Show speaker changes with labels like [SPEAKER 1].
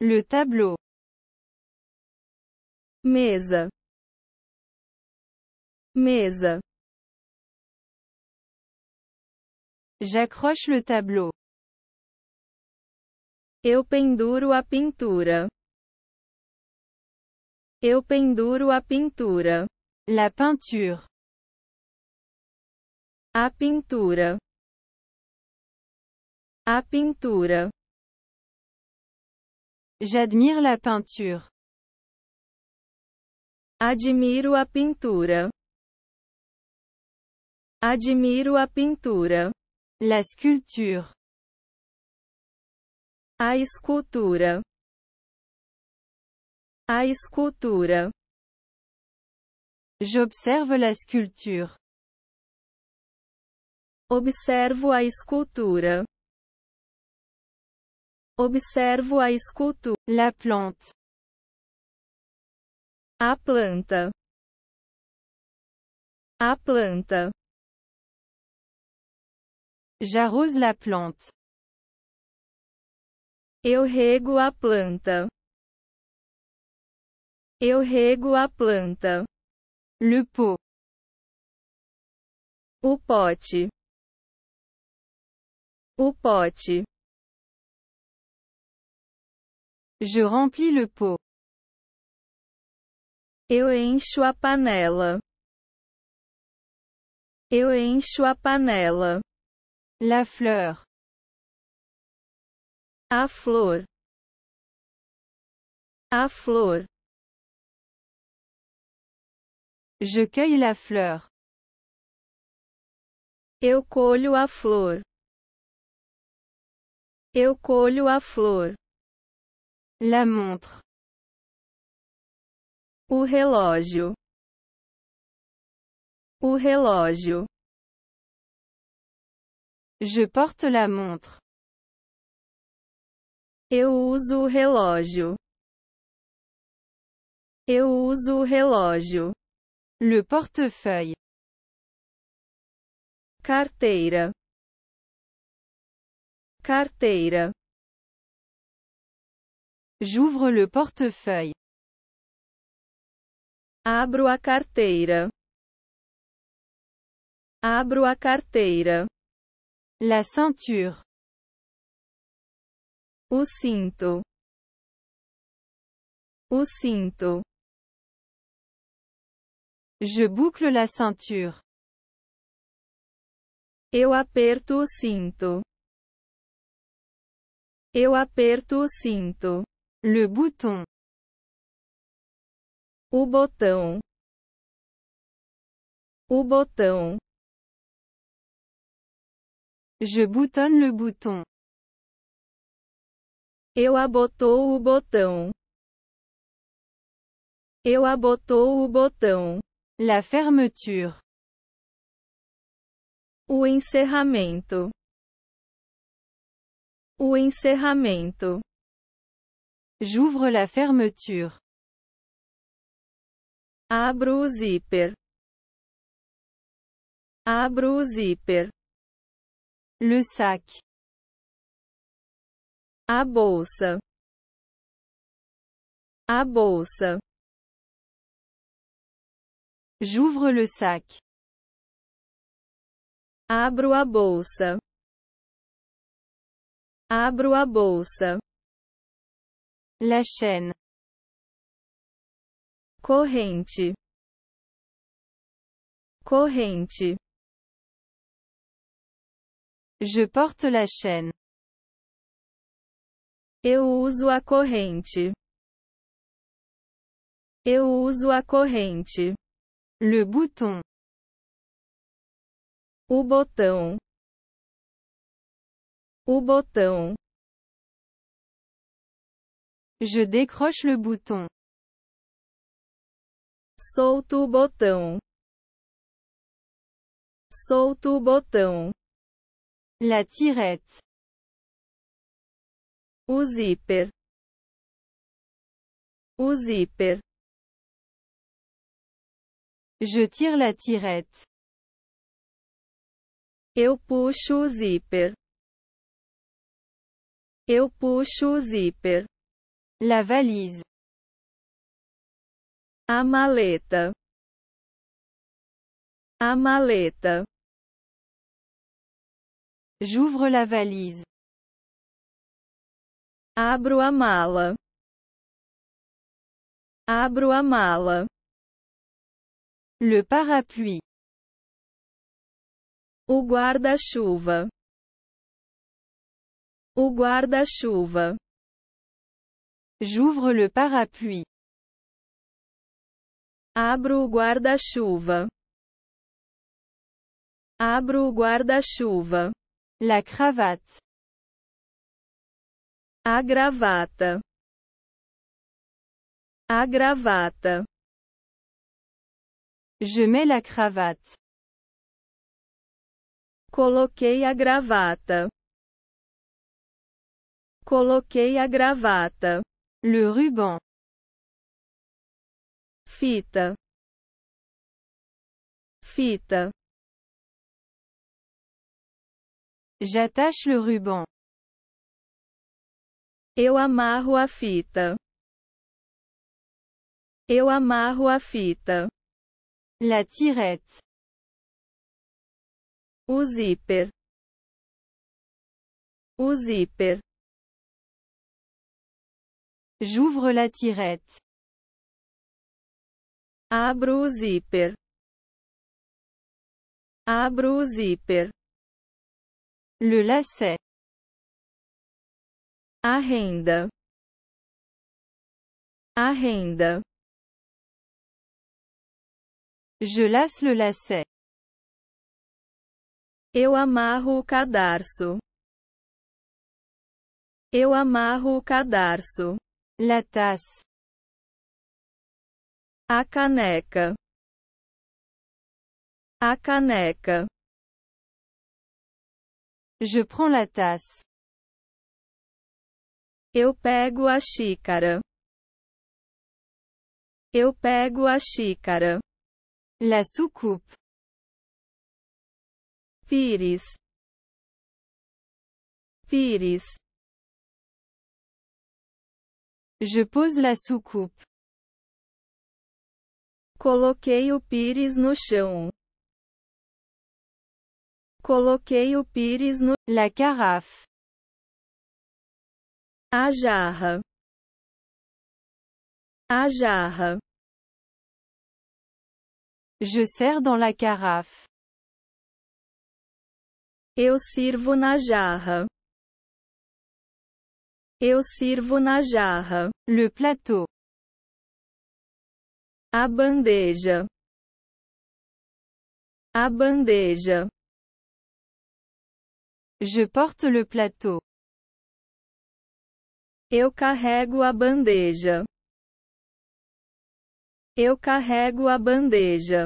[SPEAKER 1] Le tableau. Mesa. Mesa. J'accroche le tableau. Eu penduro a pintura. Eu penduro a pintura. La peinture. A pintura. A pintura. J'admire la peinture. Admiro a pintura. Admiro a pintura. La sculpture. A escultura. A escultura. J'observe la sculpture. Observo a escultura. Observo a escuto. La plante. A planta. A planta. J'arrose la plante. Eu rego a planta. Eu rego a planta. Le pot. O pote. O pote. Je remplis le pot. Eu encho a panela. Eu encho a panela. La fleur. A flor. A flor. Je cueille la fleur. Eu colho a flor. Eu colho a flor. La montre. O relógio. O relógio. Je porte la montre. Eu uso o relógio. Eu uso o relógio. Le portefeuille. Carteira. Carteira. J'ouvre le portefeuille. Abro a carteira. Abro a carteira. La ceinture. O cinto. O cinto. Je boucle la ceinture. Eu aperto o cinto. Eu aperto o cinto. Le bouton. O botão. O botão. Je boutonne le bouton. Eu abotou o botão. Eu abotou o botão. La fermeture. O encerramento. O encerramento. J'ouvre la fermeture. Abro o Abro Le sac. A bolsa. A J'ouvre le sac. Abro a bolsa. Abro a bolsa. La chaîne. Corrente. Corrente. Je porte la chaîne. Eu uso a corrente. Eu uso a corrente. Le bouton. O botão. O botão. Je décroche le bouton. Solto o botão. Solto o botão. La tirette. O zíper. O zíper. Je tire la tirette. Eu puxo o zíper. Eu puxo o zíper. La valise. A maleta. A maleta. J'ouvre la valise. Abro a mala. Abro a mala. Le parapluie. O guarda-chuva. O guarda-chuva. J'ouvre le parapluie. Abro o guarda-chuva. Abro o guarda-chuva. La cravate. A gravata. A gravata. Je mets la cravate. Coloquei a gravata. Coloquei a gravata. Le ruban. Fita. Fita. J'attache le ruban. Eu amarro a fita. Eu amarro a fita. La tirette. O zíper. O J'ouvre la tirette. Abro o zíper. Abro o zíper. Le lacet. A renda. A renda. Je lasse le lacet. Eu amarro o cadarço. Eu amarro o cadarço. La A caneca. A caneca. Je prends la tasse. Eu pego a xícara. Eu pego a xícara. La soucoupe. Pires. Pires. Je pose la soucoupe. Coloquei o pires no chão. Coloquei o pires no La carafe. A jarre. A jarra. Je sers dans la carafe. Eu sirvo na jarra. Eu sirvo na jarra. Le plateau. A bandeja. A bandeja. Je porte le plateau. Eu carrego a bandeja. Eu carrego a bandeja.